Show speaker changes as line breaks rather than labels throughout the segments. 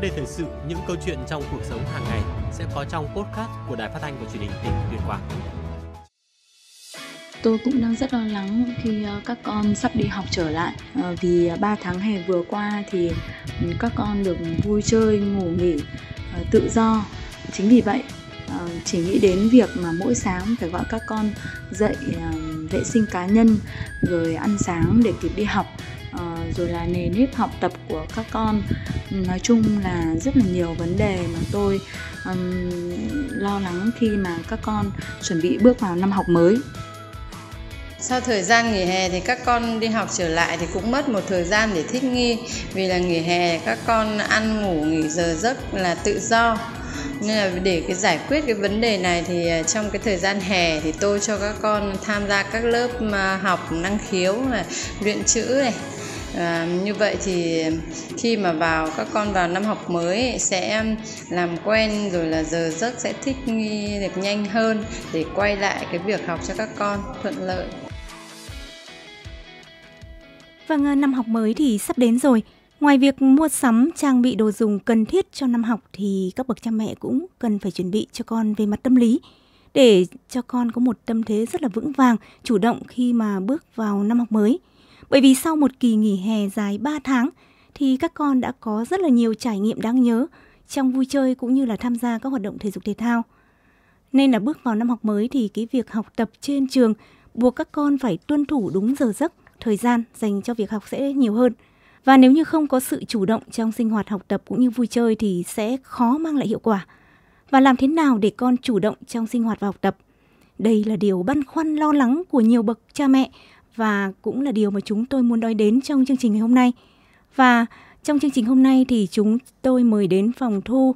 vấn đề thời sự, những câu chuyện trong cuộc sống hàng ngày sẽ có trong podcast của Đài Phát thanh và Truyền hình tỉnh Tuyên Quang.
Tôi cũng đang rất lo lắng khi ờ, các con sắp đi học trở lại ờ, vì 3 ờ, tháng hè vừa qua thì ừ, các con được vui chơi, ngủ nghỉ tự do. Chính vì vậy chỉ nghĩ đến việc mà mỗi sáng phải gọi các con dậy vệ sinh cá nhân rồi ăn sáng để kịp đi học rồi là nề nếp học tập của các con ừ, nói chung là rất là nhiều vấn đề mà tôi um, lo lắng khi mà các con chuẩn bị bước vào năm học mới
sau thời gian nghỉ hè thì các con đi học trở lại thì cũng mất một thời gian để thích nghi vì là nghỉ hè các con ăn ngủ nghỉ giờ giấc là tự do nên là để cái giải quyết cái vấn đề này thì à, trong cái thời gian hè thì tôi cho các con tham gia các lớp à, học năng khiếu này luyện chữ này à, như vậy thì khi mà vào các con vào năm học mới sẽ làm quen rồi là giờ giấc sẽ thích nghi được nhanh hơn để quay lại cái việc học cho các con thuận lợi
Vâng, ờ, năm học mới thì sắp đến rồi. Ngoài việc mua sắm trang bị đồ dùng cần thiết cho năm học thì các bậc cha mẹ cũng cần phải chuẩn bị cho con về mặt tâm lý để cho con có một tâm thế rất là vững vàng, chủ động khi mà bước vào năm học mới. Bởi vì sau một kỳ nghỉ hè dài 3 tháng thì các con đã có rất là nhiều trải nghiệm đáng nhớ trong vui chơi cũng như là tham gia các hoạt động thể dục thể thao. Nên là bước vào năm học mới thì cái việc học tập trên trường buộc các con phải tuân thủ đúng giờ giấc, thời gian dành cho việc học sẽ nhiều hơn. Và nếu như không có sự chủ động trong sinh hoạt học tập cũng như vui chơi thì sẽ khó mang lại hiệu quả. Và làm thế nào để con chủ động trong sinh hoạt và học tập? Đây là điều băn khoăn lo lắng của nhiều bậc cha mẹ và cũng là điều mà chúng tôi muốn nói đến trong chương trình ngày hôm nay. Và trong chương trình hôm nay thì chúng tôi mời đến phòng thu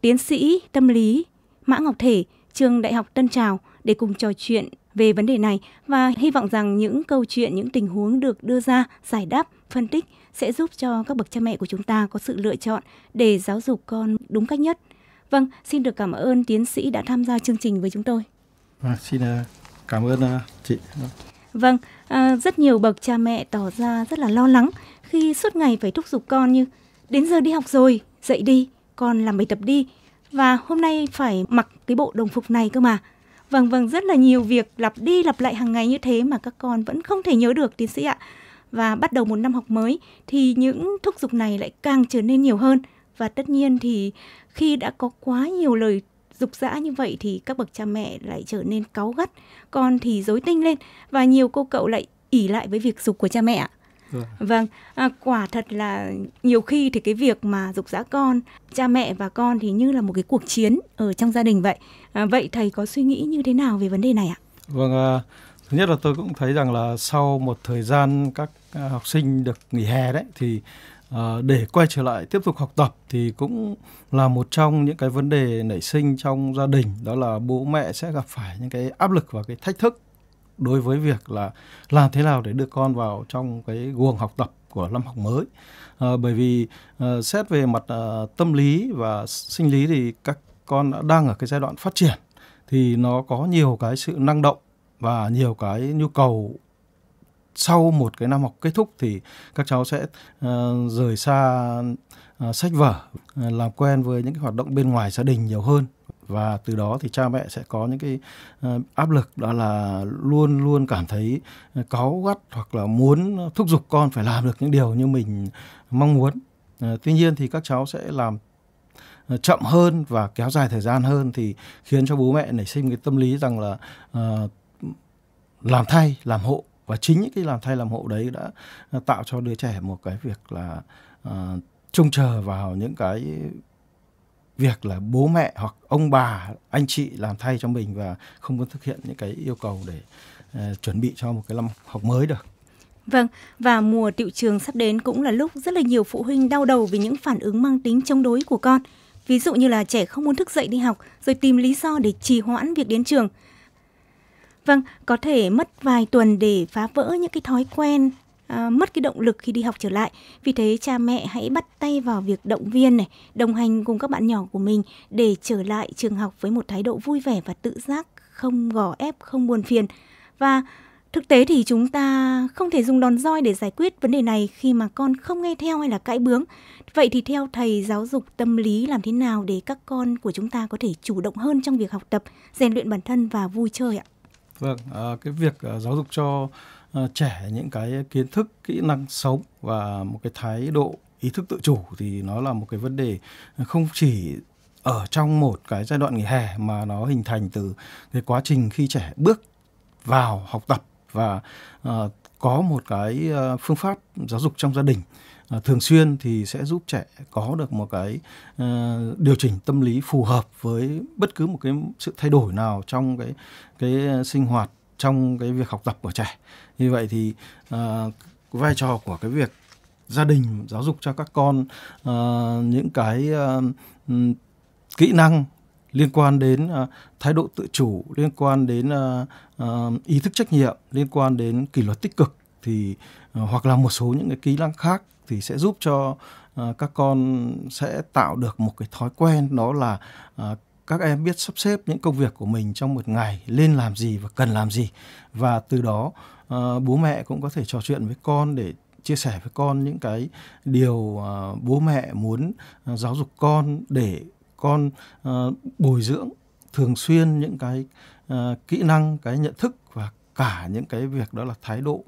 tiến sĩ tâm lý Mã Ngọc Thể, trường Đại học Tân Trào để cùng trò chuyện về vấn đề này và hy vọng rằng những câu chuyện, những tình huống được đưa ra, giải đáp, phân tích sẽ giúp cho các bậc cha mẹ của chúng ta có sự lựa chọn để giáo dục con đúng cách nhất. Vâng, xin được cảm ơn tiến sĩ đã tham gia chương trình với chúng tôi.
À, xin ờ, cảm ơn ờ, chị.
Vâng, à, rất nhiều bậc cha mẹ tỏ ra rất là lo lắng khi suốt ngày phải thúc giục con như đến giờ đi học rồi, dậy đi, con làm bài tập đi và hôm nay phải mặc cái bộ đồng phục này cơ mà. Vâng vâng, rất là nhiều việc lặp đi lặp lại hàng ngày như thế mà các con vẫn không thể nhớ được tiến sĩ ạ. Và bắt đầu một năm học mới thì những thúc giục này lại càng trở nên nhiều hơn và tất nhiên thì khi đã có quá nhiều lời dục dã như vậy thì các bậc cha mẹ lại trở nên cáu gắt, con thì dối tinh lên và nhiều cô cậu lại ỉ lại với việc dục của cha mẹ. Vâng, à, quả thật là nhiều khi thì cái việc mà dục dã con, cha mẹ và con thì như là một cái cuộc chiến ở trong gia đình vậy. À, vậy thầy có suy nghĩ như thế nào về vấn đề này ạ?
Vâng, à, thứ nhất là tôi cũng thấy rằng là sau một thời gian các à, học sinh được nghỉ hè đấy thì Ờ, để quay trở lại tiếp tục học tập thì cũng là một trong những cái vấn đề nảy sinh trong gia đình đó là bố mẹ sẽ gặp phải những cái áp lực và cái thách thức đối với việc là làm thế nào để đưa con vào trong cái guồng học tập của năm học mới à, bởi vì à, xét về mặt à, tâm lý và sinh lý thì các con đã đang ở cái giai đoạn phát triển thì nó có nhiều cái sự năng động và nhiều cái nhu cầu sau một cái năm học kết thúc thì các cháu sẽ uh, rời xa uh, sách vở uh, làm quen với những cái hoạt động bên ngoài gia đình nhiều hơn và từ đó thì cha mẹ sẽ có những cái uh, áp lực đó là luôn luôn cảm thấy cáu gắt hoặc là muốn thúc giục con phải làm được những điều như mình mong muốn uh, tuy nhiên thì các cháu sẽ làm chậm hơn và kéo dài thời gian hơn thì khiến cho bố mẹ nảy sinh cái tâm lý rằng là uh, làm thay làm hộ và chính những cái làm thay làm hộ đấy đã à, tạo cho đứa trẻ một cái việc là uh, trông chờ vào những cái việc là bố mẹ hoặc ông bà anh chị làm thay cho mình và không muốn thực hiện những cái yêu cầu để uh, chuẩn bị cho một cái năm học mới được
Vâng, và mùa tiệu trường sắp đến cũng là lúc rất là nhiều phụ huynh đau đầu vì những phản ứng mang tính chống đối của con. Ví dụ như là trẻ không muốn thức dậy đi học rồi tìm lý do để trì hoãn việc đến trường. Vâng, có thể mất vài tuần để phá vỡ những cái thói quen À, mất cái động lực khi đi học trở lại. Vì thế cha mẹ hãy bắt tay vào việc động viên này, đồng hành cùng các bạn nhỏ của mình để trở lại trường học với một thái độ vui vẻ và tự giác, không gò ép, không buồn phiền. Và thực tế thì chúng ta không thể dùng đòn roi để giải quyết vấn đề này khi mà con không nghe theo hay là cãi bướng. Vậy thì theo thầy giáo dục tâm lý làm thế nào để các con của chúng ta có thể chủ động hơn trong việc học tập, rèn luyện bản thân và vui chơi ạ?
vâng ờ, cái việc ờ, giáo dục cho ờ, trẻ những cái kiến thức kỹ năng sống và một cái thái độ ý thức tự chủ thì nó là một cái vấn đề không chỉ ở trong một cái giai đoạn nghỉ hè mà nó hình thành từ cái quá trình khi trẻ bước vào học tập và uh, có một cái phương pháp giáo dục trong gia đình Ờ, thường xuyên thì sẽ giúp trẻ có được một cái ờ, điều chỉnh tâm lý phù hợp với bất cứ một cái sự thay đổi nào trong cái cái ờ, sinh hoạt trong cái việc học tập của trẻ như vậy thì vai trò của cái việc gia đình giáo dục cho các con những cái kỹ năng liên quan đến uh, thái độ tự chủ liên quan đến uh, uh, ý thức trách nhiệm liên quan đến kỷ luật tích cực thì uh, hoặc là một số những cái kỹ năng khác thì sẽ giúp cho ờ, các con sẽ tạo được một cái thói quen đó là ờ, các em biết sắp xếp những công việc của mình trong một ngày nên làm gì và cần làm gì và từ đó ờ, bố mẹ cũng có thể trò chuyện với con để chia sẻ với con những cái điều bố mẹ muốn giáo dục con để con bồi dưỡng thường xuyên những cái kỹ năng cái nhận thức và cả những cái việc đó là thái độ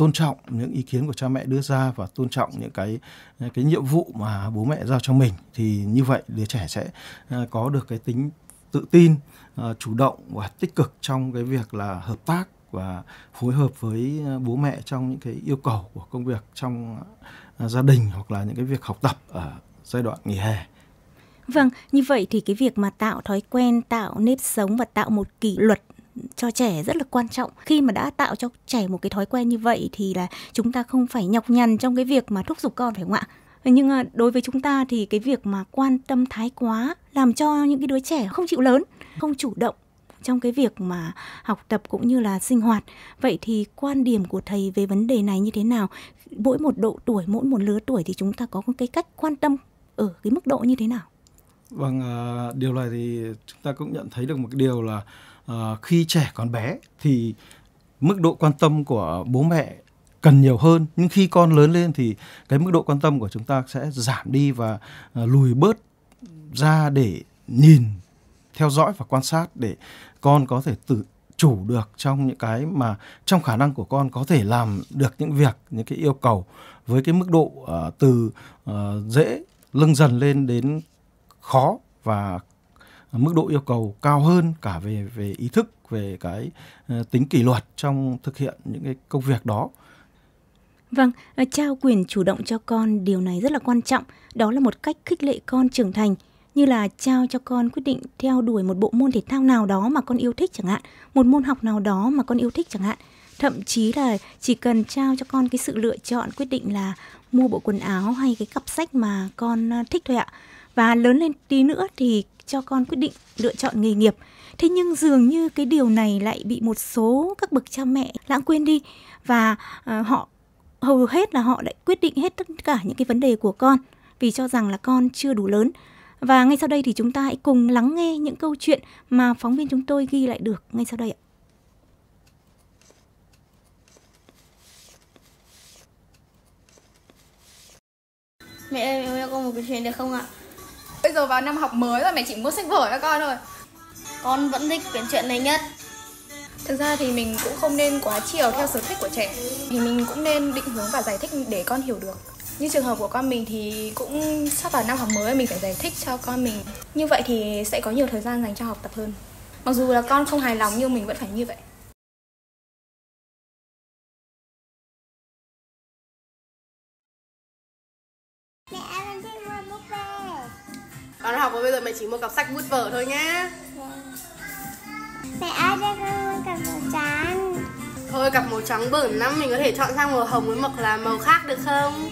tôn trọng những ý kiến của cha mẹ đưa ra và tôn trọng những cái cái nhiệm vụ mà bố mẹ giao cho mình thì như vậy đứa trẻ sẽ ờ, có được cái tính tự tin ờ, chủ động và tích cực trong cái việc là hợp tác và phối hợp với ờ, bố mẹ trong những cái yêu cầu của công việc trong gia đình hoặc là những cái việc học tập ở giai đoạn nghỉ hè.
Vâng, như vậy thì cái việc mà tạo thói quen, tạo nếp sống và tạo một kỷ luật cho trẻ rất là quan trọng khi mà đã tạo cho trẻ một cái thói quen như vậy thì là chúng ta không phải nhọc nhằn trong cái việc mà thúc giục con phải không ạ nhưng à, đối với chúng ta thì cái việc mà quan tâm thái quá làm cho những cái đứa trẻ không chịu lớn không chủ động trong cái việc mà học tập cũng như là sinh hoạt vậy thì quan điểm của thầy về vấn đề này như thế nào mỗi một độ tuổi mỗi một lứa tuổi thì chúng ta có cái cách quan tâm ở cái mức độ như thế nào
vâng à, điều này thì chúng ta cũng nhận thấy được một điều là Ờ, khi trẻ còn bé thì mức độ quan tâm của bố mẹ cần nhiều hơn nhưng khi con lớn lên thì cái mức độ quan tâm của chúng ta sẽ giảm đi và ờ, lùi bớt ra để nhìn theo dõi và quan sát để con có thể tự chủ được trong những cái mà trong khả năng của con có thể làm được những việc những cái yêu cầu với cái mức độ uh, từ uh, dễ lưng dần lên đến khó và mức độ yêu cầu cao hơn cả về về ý thức về cái ờ, tính kỷ luật trong thực hiện những cái công việc đó
Vâng, ờ, trao quyền chủ động cho con điều này rất là quan trọng. Đó là một cách khích lệ con trưởng thành như là trao cho con quyết định theo đuổi một bộ môn thể thao nào đó mà con yêu thích chẳng hạn, một môn học nào đó mà con yêu thích chẳng hạn. Thậm chí là chỉ cần trao cho con cái sự lựa chọn quyết định là mua bộ quần áo hay cái cặp sách mà con ờ, thích thôi ạ. Và lớn lên tí nữa thì cho con quyết định lựa chọn nghề nghiệp thế nhưng dường như cái điều này lại bị một số các bậc cha mẹ lãng quên đi và uh, họ hầu hết là họ lại quyết định hết tất cả những cái vấn đề của con vì cho rằng là con chưa đủ lớn và ngay sau đây thì chúng ta hãy cùng lắng nghe những câu chuyện mà phóng viên chúng tôi ghi lại được ngay sau đây ạ Mẹ ơi, mẹ ơi, một cái chuyện được không ạ? bây giờ vào năm học mới rồi mày chỉ mua sách vở cho con rồi con vẫn thích quyển chuyện này nhất thực ra thì mình cũng không nên quá chiều theo sở thích của trẻ thì mình cũng nên định hướng và giải thích để con hiểu được như trường hợp của con mình thì cũng sắp vào năm học mới mình phải giải thích cho con mình như vậy thì sẽ có nhiều thời gian dành cho học tập hơn mặc dù là con không hài lòng
nhưng mình vẫn phải như vậy
học và bây giờ mẹ chỉ mua cặp sách bút vở thôi nhé Mẹ ơi cho con cặp màu trắng Thôi cặp màu trắng bẩn lắm Mình có thể chọn sang màu hồng với mực là màu khác được không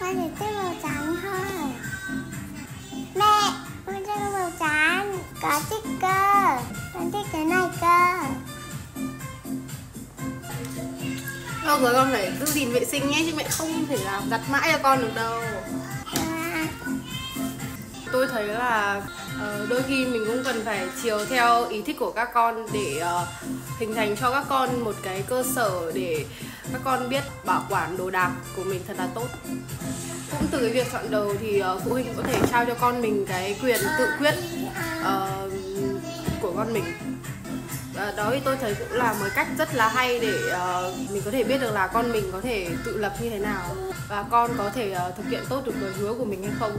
Con chỉ thích màu
trắng thôi Mẹ con cho con màu trắng Có sticker
Con thích cái này cơ Đâu rồi con phải giữ gìn vệ sinh nhé Chứ mẹ không thể làm đặt mãi cho con được đâu tôi thấy là ờ, đôi khi mình cũng cần phải chiều theo
ý thích của các con để ờ, hình thành cho các con một cái cơ sở để các con biết bảo quản đồ đạc của mình thật là tốt cũng từ cái việc chọn đầu thì ờ, phụ huynh có thể trao cho con mình cái quyền tự quyết của con mình À, đó thì tôi thấy cũng là một cách rất là hay để mình có thể biết được là con mình có thể tự lập như thế nào và con có thể thực hiện tốt được lời hứa của mình hay
không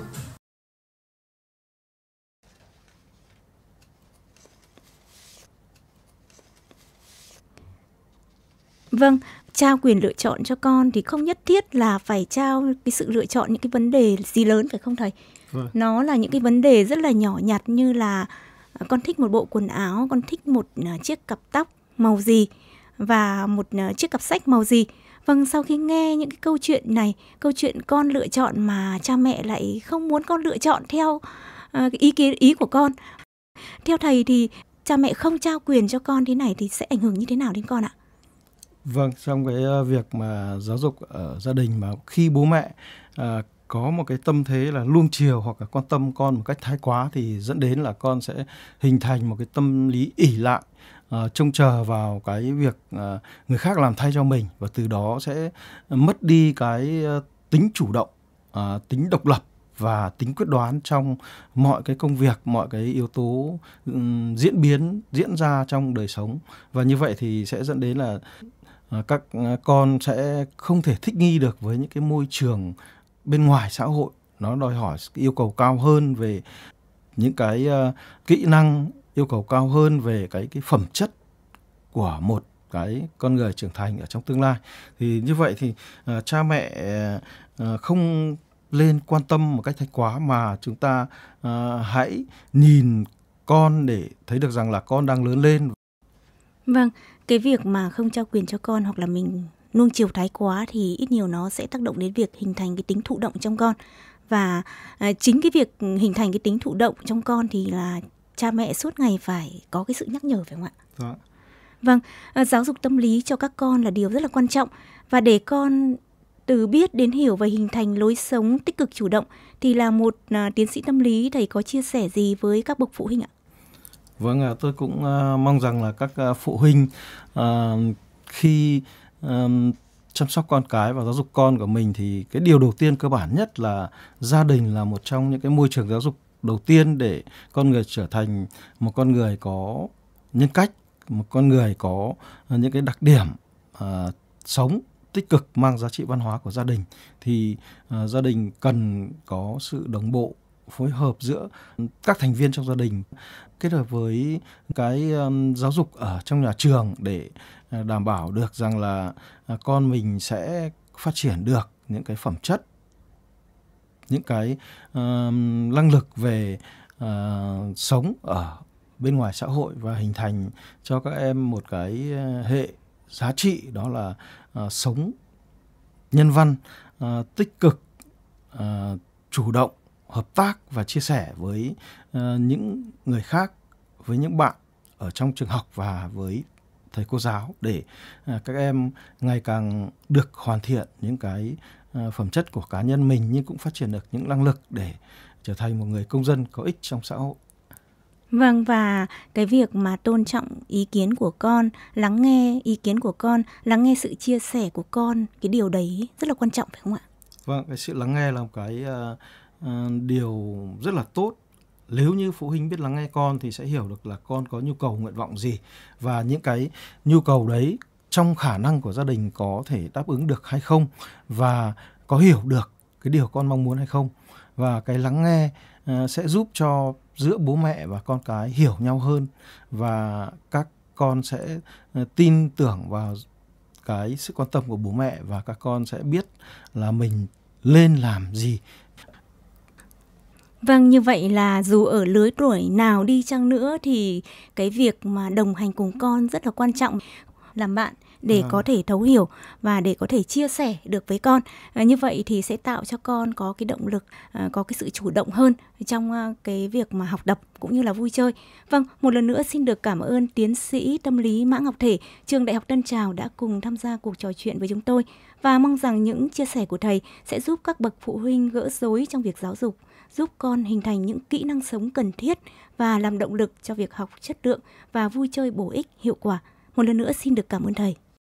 Vâng, trao quyền lựa chọn cho con thì không nhất thiết là phải trao cái sự lựa chọn những cái vấn đề gì lớn phải không thầy? Vâng. Nó là những cái vấn đề rất là nhỏ nhặt như là à, con thích một bộ quần áo, con thích một à, chiếc cặp tóc màu gì và một à, chiếc cặp sách màu gì. Vâng, sau khi nghe những cái câu chuyện này, câu chuyện con lựa chọn mà cha mẹ lại không muốn con lựa chọn theo ý kiến ý của con. Theo thầy thì cha mẹ không trao quyền cho con thế này thì sẽ ảnh hưởng như thế nào đến con ạ?
Vâng, trong cái ờ, việc mà giáo dục ở gia đình mà khi bố mẹ à, có một cái tâm thế là luông chiều hoặc là quan tâm con một cách thái quá thì dẫn đến là con sẽ hình thành một cái tâm lý ỉ lại À, trông chờ vào cái việc à, người khác làm thay cho mình và từ đó sẽ mất đi cái à, tính chủ động, à, tính độc lập và tính quyết đoán trong mọi cái công việc, mọi cái yếu tố um, diễn biến diễn ra trong đời sống và như vậy thì sẽ dẫn đến là Ờ, các ờ, con sẽ không thể thích nghi được với những cái môi trường bên ngoài xã hội nó đòi hỏi yêu cầu cao hơn về những cái ờ, kỹ năng yêu cầu cao hơn về cái cái phẩm chất của một cái con người trưởng thành ở trong tương lai thì như vậy thì cha mẹ không lên quan tâm một cách thái quá mà chúng ta hãy nhìn con để thấy được rằng là con đang lớn lên
vâng cái việc mà không trao quyền cho con hoặc là mình nuông chiều thái quá thì ít nhiều nó sẽ tác động đến việc hình thành cái tính thụ động trong con và à, chính cái việc hình thành cái tính thụ động trong con thì là cha mẹ suốt ngày phải có cái sự nhắc nhở phải không ạ? Đó. Dạ. Vâng, à, giáo dục tâm lý cho các con là điều rất là quan trọng và để con từ biết đến hiểu và hình thành lối sống tích cực chủ động thì là một à, tiến sĩ tâm lý thầy có chia sẻ gì với các bậc phụ huynh ạ?
Vâng, à, tôi cũng ờ, mong rằng là các ờ, phụ huynh ờ, khi chăm sóc con cái và giáo dục con của mình thì cái điều đầu tiên cơ bản nhất là gia đình là một trong những cái môi trường giáo dục đầu tiên để con người trở thành một con người có nhân cách, một con người có những cái đặc điểm sống tích cực mang giá trị văn hóa của gia đình thì uh, gia đình cần có sự đồng bộ phối hợp giữa các thành viên trong gia đình kết hợp với cái um, giáo dục ở trong nhà trường để à, đảm bảo được rằng là à, con mình sẽ phát triển được những cái phẩm chất những cái uh, năng lực về uh, sống ở bên ngoài xã hội và hình thành cho các em một cái hệ giá trị đó là uh, sống nhân văn uh, tích cực uh, chủ động hợp tác và chia sẻ với uh, những người khác với những bạn ở trong trường học và với thầy cô giáo để uh, các em ngày càng được hoàn thiện những cái uh, phẩm chất của cá nhân mình nhưng cũng phát triển được những năng lực để trở thành một người công dân có ích trong xã hội
Vâng và cái việc mà tôn trọng ý kiến của con, lắng nghe ý kiến của con, lắng nghe sự chia sẻ của con, cái điều đấy rất là quan trọng phải không ạ?
Vâng, cái sự lắng nghe là một cái uh, Ờ, điều rất là tốt nếu như phụ huynh biết lắng nghe con thì sẽ hiểu được là con có nhu cầu nguyện vọng gì và những cái nhu cầu đấy trong khả năng của gia đình có thể đáp ứng được hay không và có hiểu được cái điều con mong muốn hay không và cái lắng nghe ờ, sẽ giúp cho giữa bố mẹ và con cái hiểu nhau hơn và các con sẽ ờ, tin tưởng vào cái sự quan tâm của bố mẹ và các con sẽ biết là mình lên làm gì
Vâng, như vậy là dù ở lứa tuổi nào đi chăng nữa thì cái việc mà đồng hành cùng con rất là quan trọng làm bạn để à. có thể thấu hiểu và để có thể chia sẻ được với con à, như vậy thì sẽ tạo cho con có cái động lực à, có cái sự chủ động hơn trong à, cái việc mà học tập cũng như là vui chơi vâng một lần nữa xin được cảm ơn tiến sĩ tâm lý mã ngọc thể trường đại học tân trào đã cùng tham gia cuộc trò chuyện với chúng tôi và mong rằng những chia sẻ của thầy sẽ giúp các bậc phụ huynh gỡ rối trong việc giáo dục giúp con hình thành những kỹ năng sống cần thiết và làm động lực cho việc học chất lượng và vui chơi bổ ích hiệu quả. Một lần nữa xin được cảm ơn thầy.